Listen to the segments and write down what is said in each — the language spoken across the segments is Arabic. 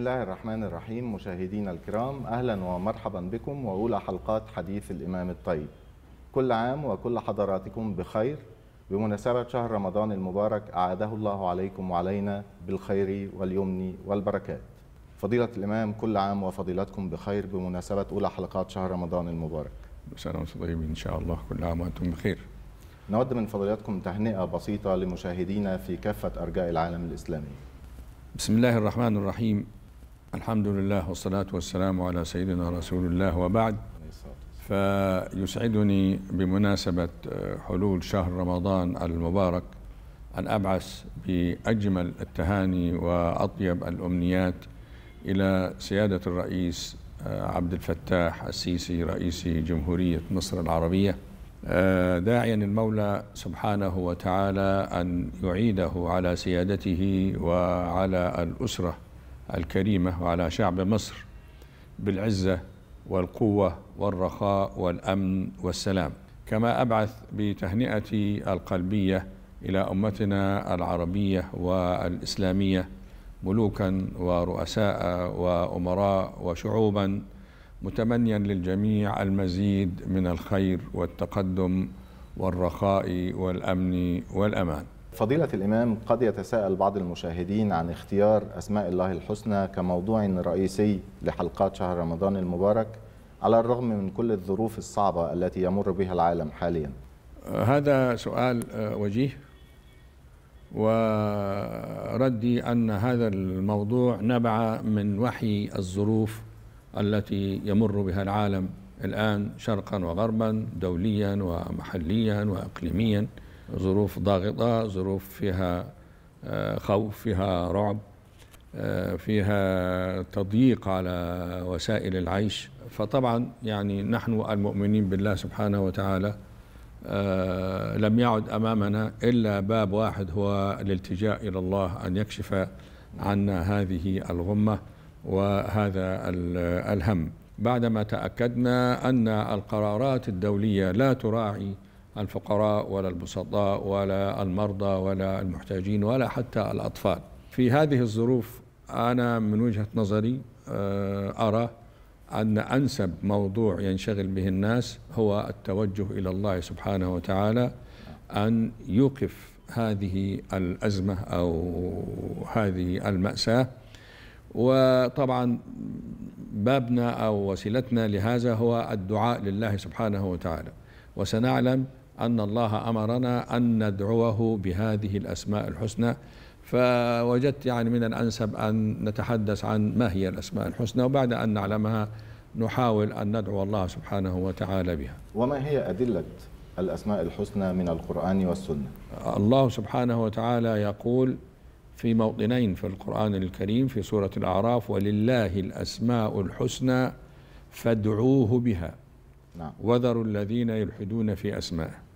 الله الرحمن الرحيم مشاهدينا الكرام أهلا ومرحبا بكم وأولى حلقات حديث الإمام الطيب كل عام وكل حضراتكم بخير بمناسبة شهر رمضان المبارك أعاده الله عليكم وعلينا بالخير واليمن والبركات فضيلة الإمام كل عام وفضيلتكم بخير بمناسبة أولى حلقات شهر رمضان المبارك سنة وأنتم إن شاء الله كل عام وأنتم بخير نود من فضيلتكم تهنئة بسيطة لمشاهدينا في كافة أرجاء العالم الإسلامي بسم الله الرحمن الرحيم الحمد لله والصلاة والسلام على سيدنا رسول الله وبعد فيسعدني بمناسبة آه، حلول شهر رمضان المبارك أن أبعث بأجمل التهاني وأطيب الأمنيات إلى سيادة الرئيس آه، عبد الفتاح السيسي رئيس جمهورية مصر العربية آه، داعيا المولى سبحانه وتعالى أن يعيده على سيادته وعلى الأسرة الكريمة وعلى شعب مصر بالعزة والقوة والرخاء والأمن والسلام كما أبعث بتهنئتي القلبية إلى أمتنا العربية والإسلامية ملوكا ورؤساء وأمراء وشعوبا متمنيا للجميع المزيد من الخير والتقدم والرخاء والأمن والأمان فضيلة الإمام قد يتساءل بعض المشاهدين عن اختيار أسماء الله الحسنى كموضوع رئيسي لحلقات شهر رمضان المبارك على الرغم من كل الظروف الصعبة التي يمر بها العالم حاليا هذا سؤال آه، وجيه وردي أن هذا الموضوع نبع من وحي الظروف التي يمر بها العالم الآن شرقا وغربا دوليا ومحليا وإقليميا ظروف ضاغطة ظروف فيها آه، خوف فيها رعب آه، فيها تضييق على وسائل العيش فطبعا يعني نحن المؤمنين بالله سبحانه وتعالى آه، لم يعد أمامنا إلا باب واحد هو الالتجاء إلى الله أن يكشف عنا هذه الغمة وهذا الهم بعدما تأكدنا أن القرارات الدولية لا تراعي الفقراء ولا البسطاء ولا المرضى ولا المحتاجين ولا حتى الأطفال في هذه الظروف أنا من وجهة نظري آه، أرى أن أنسب موضوع ينشغل به الناس هو التوجه إلى الله سبحانه وتعالى أن يوقف هذه الأزمة أو هذه المأساة وطبعا بابنا أو وسيلتنا لهذا هو الدعاء لله سبحانه وتعالى وسنعلم أن الله أمرنا أن ندعوه بهذه الأسماء الحسنى فوجدت يعني من الأنسب أن نتحدث عن ما هي الأسماء الحسنى وبعد أن نعلمها نحاول أن ندعو الله سبحانه وتعالى بها وما هي أدلة الأسماء الحسنى من القرآن والسنة الله سبحانه وتعالى يقول في موطنين في القرآن الكريم في سورة الأعراف ولله الأسماء الحسنى فادعوه بها نعم. وذروا الذين يلحدون في أسمائه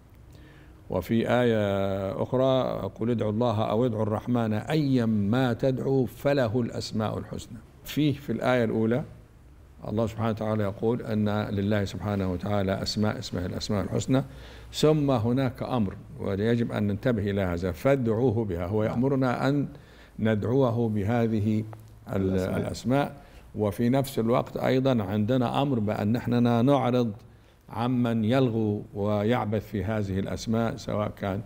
وفي آية أخرى قل ادعوا الله أو ادعوا الرحمن أيا ما تدعو فله الأسماء الحسنى فيه في الآية الأولى الله سبحانه وتعالى يقول أن لله سبحانه وتعالى أسماء اسمه الأسماء الحسنى ثم هناك أمر ويجب أن ننتبه إلى هذا فادعوه بها هو يأمرنا أن ندعوه بهذه الأسماء وفي نفس الوقت أيضا عندنا أمر بأن نحن نعرض عمن يلغو ويعبث في هذه الأسماء سواء كان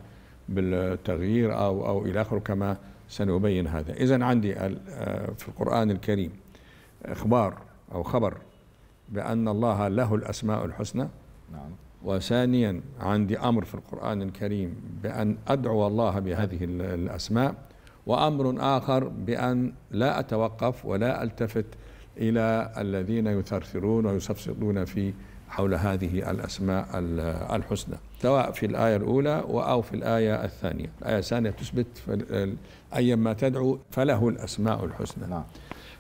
بالتغيير أو أو إلى آخره كما سنبين هذا إذا عندي آه، في القرآن الكريم إخبار أو خبر بأن الله له الأسماء الحسنى نعم وثانيا عندي أمر في القرآن الكريم بأن أدعو الله بهذه الأسماء وأمر آخر بأن لا أتوقف ولا ألتفت إلى الذين يثرثرون ويسفسطون في حول هذه الأسماء الحسنى سواء في الآية الأولى أو في الآية الثانية الآية الثانية تثبت أيما تدعو فله الأسماء الحسنى نعم.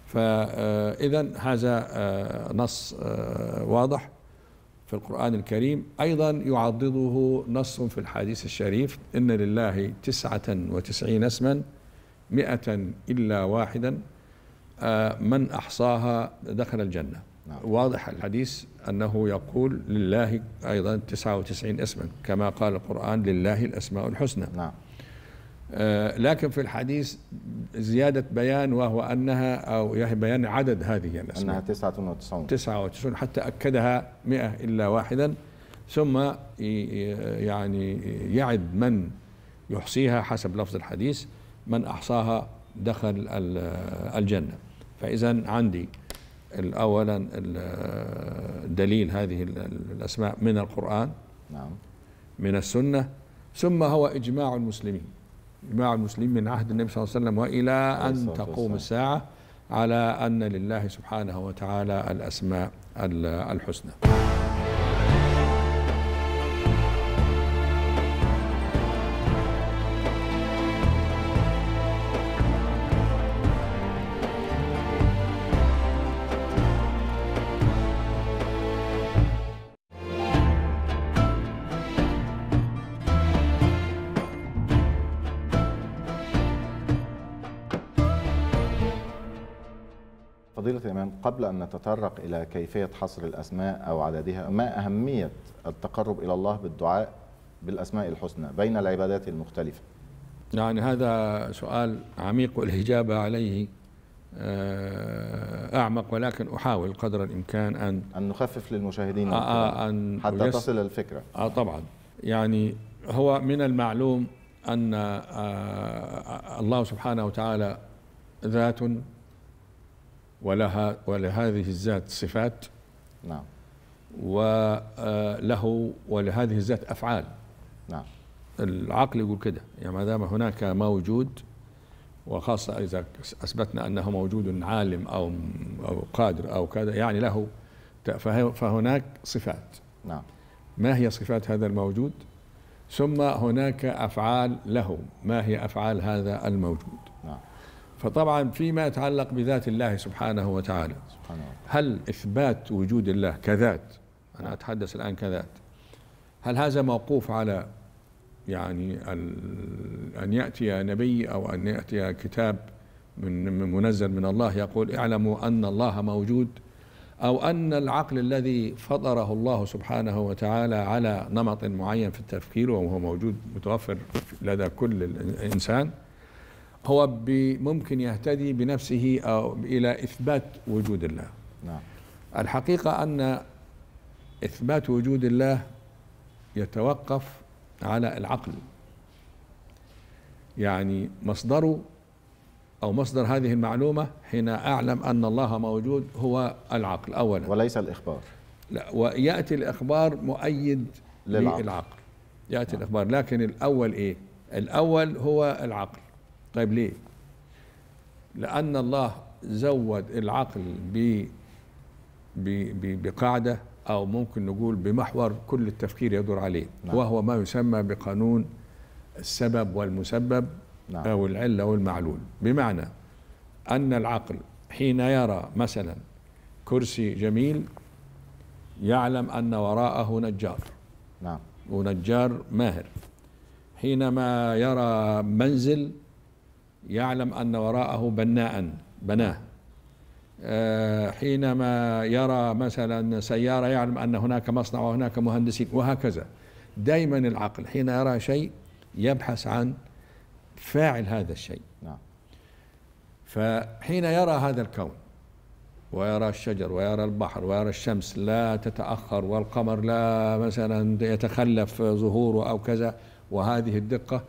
فإذا آه، هذا آه، نص آه، واضح في القرآن الكريم أيضا يعضده نص في الحديث الشريف إن لله تسعة وتسعين اسما مئة إلا واحدا من أحصاها دخل الجنة نعم. واضح الحديث أنه يقول لله أيضا 99 اسما كما قال القرآن لله الأسماء الحسنى نعم. آه، لكن في الحديث زيادة بيان وهو أنها أو يعني بيان عدد هذه الأسماء أنها 99 99 حتى أكدها 100 إلا واحدا ثم يعني يعد من يحصيها حسب لفظ الحديث من أحصاها دخل الجنة فإذا عندي اولا دليل هذه الاسماء من القران نعم من السنه ثم هو اجماع المسلمين اجماع المسلمين من عهد النبي صلى الله عليه وسلم والى ان تقوم الساعه على ان لله سبحانه وتعالى الاسماء الحسنى فضيلة الإمام قبل أن نتطرق إلى كيفية حصر الأسماء أو عددها ما أهمية التقرب إلى الله بالدعاء بالأسماء الحسنى بين العبادات المختلفة يعني هذا سؤال عميق والإجابة عليه آه، أعمق ولكن أحاول قدر الإمكان أن أن نخفف للمشاهدين آه، آه، أن حتى تصل الفكرة آه طبعا يعني هو من المعلوم أن الله سبحانه وتعالى ذات ولها ولهذه الذات صفات نعم وله آه، ولهذه الذات افعال نعم العقل يقول كده يعني ما دام هناك موجود وخاصة إذا أثبتنا أنه موجود عالم أو أو قادر أو كذا يعني له فهناك صفات نعم ما هي صفات هذا الموجود ثم هناك أفعال له ما هي أفعال هذا الموجود فطبعا فيما يتعلق بذات الله سبحانه وتعالى هل إثبات وجود الله كذات أنا أتحدث الآن كذات هل هذا موقوف على يعني أن يأتي نبي أو أن يأتي كتاب من منزل من الله يقول اعلموا أن الله موجود أو أن العقل الذي فطره الله سبحانه وتعالى على نمط معين في التفكير وهو موجود متوفر لدى كل إنسان هو ممكن يهتدي بنفسه أو إلى إثبات وجود الله نعم. الحقيقة أن إثبات وجود الله يتوقف على العقل يعني مصدره أو مصدر هذه المعلومة حين أعلم أن الله موجود هو العقل أولا وليس الإخبار لا ويأتي الإخبار مؤيد للعقل. للعقل يأتي نعم. الإخبار لكن الأول إيه الأول هو العقل طيب ليه لأن الله زود العقل ب بقاعدة أو ممكن نقول بمحور كل التفكير يدور عليه نعم. وهو ما يسمى بقانون السبب والمسبب نعم. أو العلة والمعلول بمعنى أن العقل حين يرى مثلا كرسي جميل يعلم أن وراءه نجار نعم ونجار ماهر حينما يرى منزل يعلم أن وراءه بناء بناه آه، حينما يرى مثلا سيارة يعلم أن هناك مصنع وهناك مهندسين وهكذا دائما العقل حين يرى شيء يبحث عن فاعل هذا الشيء نعم فحين يرى هذا الكون ويرى الشجر ويرى البحر ويرى الشمس لا تتأخر والقمر لا مثلا يتخلف ظهوره أو كذا وهذه الدقة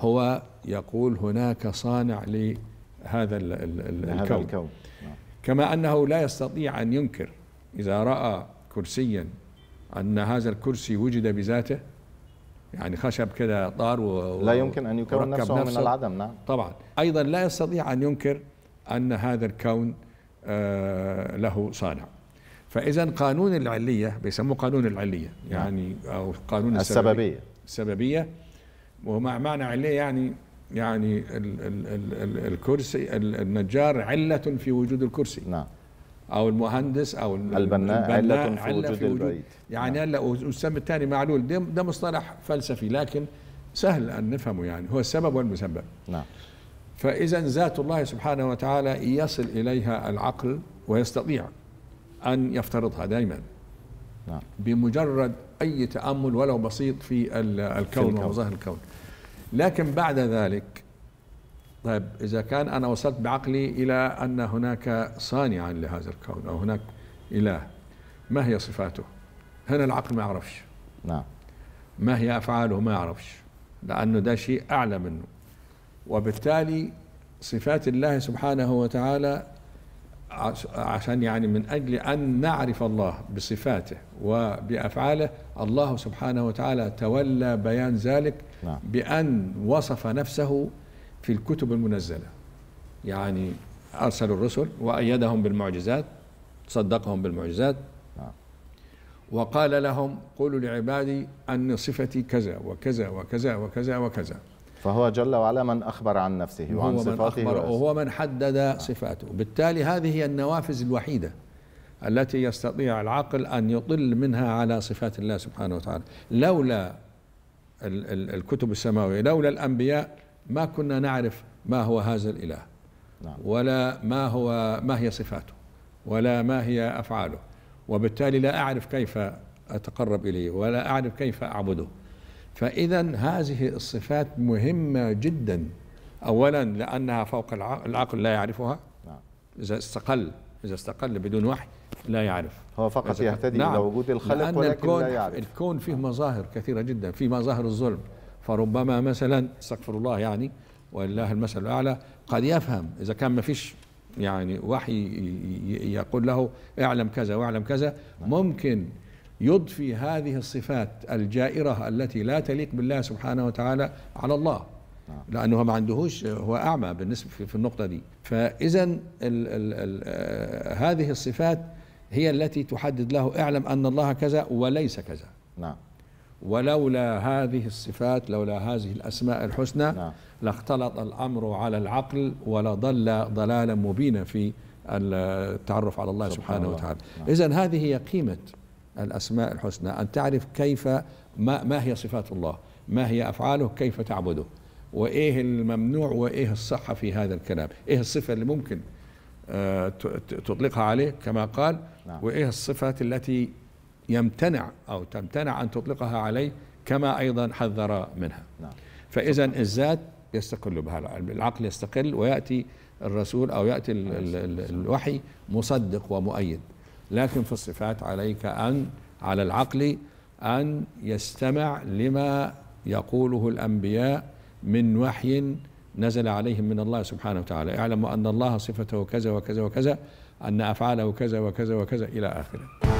هو يقول هناك صانع لهذا الكون, الكون. كما أنه لا يستطيع أن ينكر إذا رأى كرسيا أن هذا الكرسي وجد بذاته يعني خشب كده طار و لا يمكن أن يكون نفسه, نفسه من العدم نعم طبعا أيضا لا يستطيع أن ينكر أن هذا الكون آه، له صانع فإذا قانون العلية بيسموه قانون العلية يعني أو قانون السببية السببية, السببية ومع معنى عليه يعني يعني ال ال ال الكرسي النجار علة في وجود الكرسي نعم او المهندس او البناء علة في وجود, في وجود البيت يعني نعم. هلا نعم. والسم الثاني معلول ده, ده مصطلح فلسفي لكن سهل ان نفهمه يعني هو السبب والمسبب نعم فاذا ذات الله سبحانه وتعالى يصل اليها العقل ويستطيع ان يفترضها دائما نعم بمجرد أي تأمل ولو بسيط في الكون الكون. الكون لكن بعد ذلك طيب إذا كان أنا وصلت بعقلي إلى أن هناك صانعا لهذا الكون أو هناك إله ما هي صفاته هنا العقل ما يعرفش نعم ما هي أفعاله ما يعرفش لأنه ده شيء أعلى منه وبالتالي صفات الله سبحانه وتعالى عشان يعني من أجل أن نعرف الله بصفاته وبأفعاله الله سبحانه وتعالى تولى بيان ذلك نعم. بأن وصف نفسه في الكتب المنزلة يعني أرسل الرسل وأيدهم بالمعجزات صدقهم بالمعجزات نعم. وقال لهم قولوا لعبادي أن صفتي كذا وكذا وكذا وكذا وكذا فهو جل وعلا من أخبر عن نفسه وعن هو صفاته أخبر وهو من حدد صفاته بالتالي هذه هي النوافذ الوحيدة التي يستطيع العقل أن يطل منها على صفات الله سبحانه وتعالى لولا الكتب السماوية لولا الأنبياء ما كنا نعرف ما هو هذا الإله نعم. ولا ما هو ما هي صفاته ولا ما هي أفعاله وبالتالي لا أعرف كيف أتقرب إليه ولا أعرف كيف أعبده فإذا هذه الصفات مهمة جدا أولا لأنها فوق العقل, لا يعرفها نعم. إذا استقل إذا استقل بدون وحي لا يعرف هو فقط يهتدي نعم. إلى وجود الخلق ولكن الكون لا يعرف الكون فيه نعم. مظاهر كثيرة جدا في مظاهر الظلم فربما مثلا استغفر الله يعني ولله المثل الأعلى قد يفهم إذا كان ما فيش يعني وحي يقول له اعلم كذا واعلم كذا نعم. ممكن يضفي هذه الصفات الجائرة التي لا تليق بالله سبحانه وتعالى على الله نعم. لأنه ما عندهوش هو أعمى بالنسبة في النقطة دي فإذا آه، هذه الصفات هي التي تحدد له اعلم أن الله كذا وليس كذا نعم ولولا هذه الصفات لولا هذه الأسماء الحسنى نعم. لاختلط الأمر على العقل ولضل ضلالا مبينا في آه، التعرف على الله سبحانه, سبحانه وتعالى نعم. إذا هذه هي قيمة الأسماء الحسنى أن تعرف كيف ما, ما هي صفات الله ما هي أفعاله كيف تعبده وإيه الممنوع وإيه الصحة في هذا الكلام إيه الصفة اللي ممكن آه، تطلقها عليه كما قال نعم. وإيه الصفات التي يمتنع أو تمتنع أن تطلقها عليه كما أيضا حذر منها نعم. فإذا الذات يستقل بها العقل يستقل ويأتي الرسول أو يأتي الوحي مصدق ومؤيد لكن في الصفات عليك أن على العقل أن يستمع لما يقوله الأنبياء من وحي نزل عليهم من الله سبحانه وتعالى اعلموا أن الله صفته كذا وكذا وكذا أن أفعاله كذا وكذا وكذا إلى آخره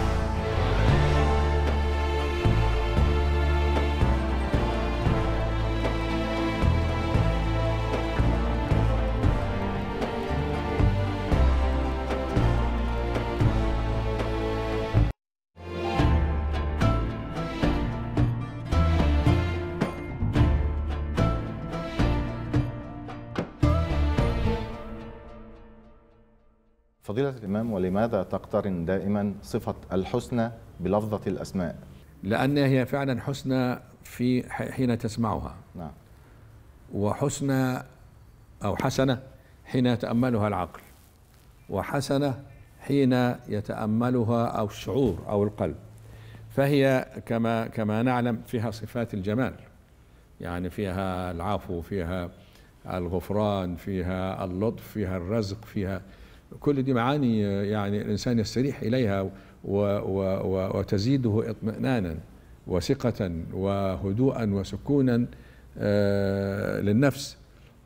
فضيلة الإمام ولماذا تقترن دائما صفة الحسنى بلفظة الأسماء لأن هي فعلا حسنى في حين تسمعها نعم وحسنى أو حسنة حين يتأملها العقل وحسنة حين يتأملها أو الشعور أو القلب فهي كما كما نعلم فيها صفات الجمال يعني فيها العفو فيها الغفران فيها اللطف فيها الرزق فيها كل دي معاني يعني الإنسان يستريح إليها و و وتزيده اطمئنانا وثقة وهدوءا وسكونا آه، للنفس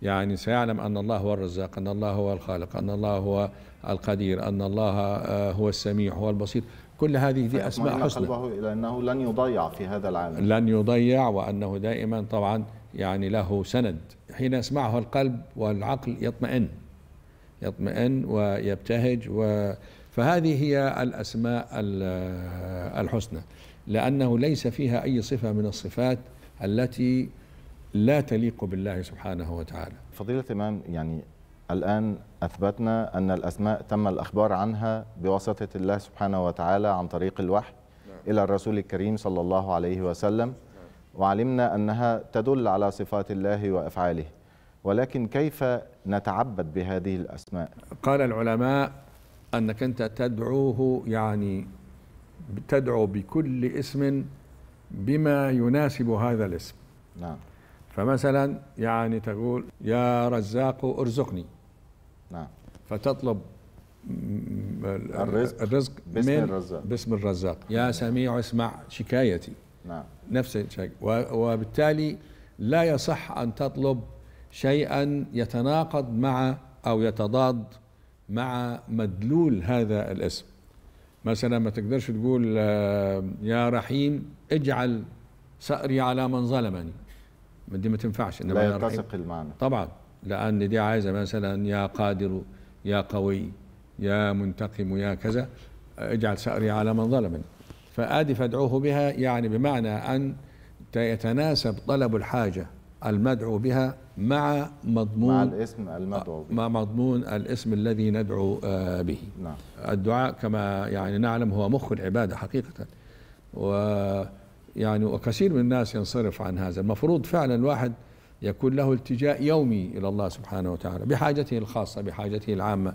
يعني سيعلم أن الله هو الرزاق أن الله هو الخالق أن الله هو القدير أن الله آه، هو السميع هو البصير كل هذه دي أسماء حسنى قلبه إلى أنه لن يضيع في هذا العالم لن يضيع وأنه دائما طبعا يعني له سند حين يسمعه القلب والعقل يطمئن يطمئن ويبتهج و فهذه هي الأسماء الحسنى لأنه ليس فيها أي صفة من الصفات التي لا تليق بالله سبحانه وتعالى فضيلة الإمام يعني الآن أثبتنا أن الأسماء تم الأخبار عنها بواسطة الله سبحانه وتعالى عن طريق الوحي نعم. إلى الرسول الكريم صلى الله عليه وسلم نعم. وعلمنا أنها تدل على صفات الله وأفعاله ولكن كيف نتعبد بهذه الأسماء قال العلماء أنك أنت تدعوه يعني تدعو بكل اسم بما يناسب هذا الاسم نعم فمثلا يعني تقول يا رزاق ارزقني نعم فتطلب الرزق, الرزق باسم الرزاق باسم الرزاق يا نعم. سميع اسمع شكايتي نعم نفس الشيء وبالتالي لا يصح ان تطلب شيئا يتناقض مع او يتضاد مع مدلول هذا الاسم مثلا ما تقدرش تقول آه، يا رحيم اجعل سأري على من ظلمني دي ما تنفعش انما لا يتسق المعنى طبعا لان دي عايزه مثلا يا قادر يا قوي يا منتقم يا كذا اجعل سأري على من ظلمني فآدي فادعوه بها يعني بمعنى أن يتناسب طلب الحاجة المدعو بها مع مضمون مع الاسم المدعو به مع مضمون الاسم الذي ندعو آه، به نعم. الدعاء كما يعني نعلم هو مخ العبادة حقيقة و يعني وكثير من الناس ينصرف عن هذا المفروض فعلا الواحد يكون له التجاء يومي إلى الله سبحانه وتعالى بحاجته الخاصة بحاجته العامة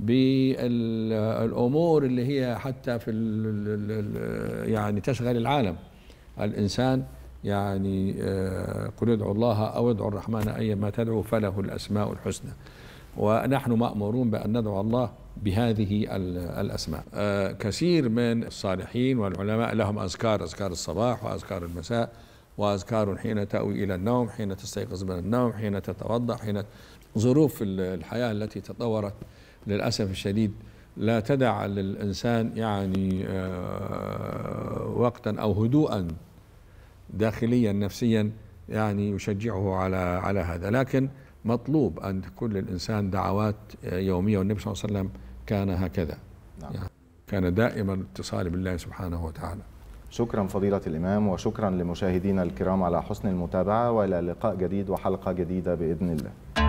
بالأمور اللي هي حتى في يعني تشغل العالم الإنسان يعني آه، قل ادعوا الله أو ادعوا الرحمن أيما تدعو فله الأسماء الحسنى ونحن مأمورون بأن ندعو الله بهذه الأسماء آه، كثير من الصالحين والعلماء لهم أذكار أذكار الصباح وأذكار المساء وأذكار حين تأوي إلى النوم حين تستيقظ من النوم حين تتوضأ حين ظروف الحياة التي تطورت للأسف الشديد لا تدع للإنسان يعني آه، وقتا أو هدوءا داخليا نفسيا يعني يشجعه على على هذا لكن مطلوب أن تكون للإنسان دعوات يومية والنبي صلى الله عليه وسلم كان هكذا نعم. يعني كان دائما اتصال بالله سبحانه وتعالى شكرا فضيلة الإمام وشكرا لمشاهدينا الكرام على حسن المتابعة وإلى لقاء جديد وحلقة جديدة بإذن الله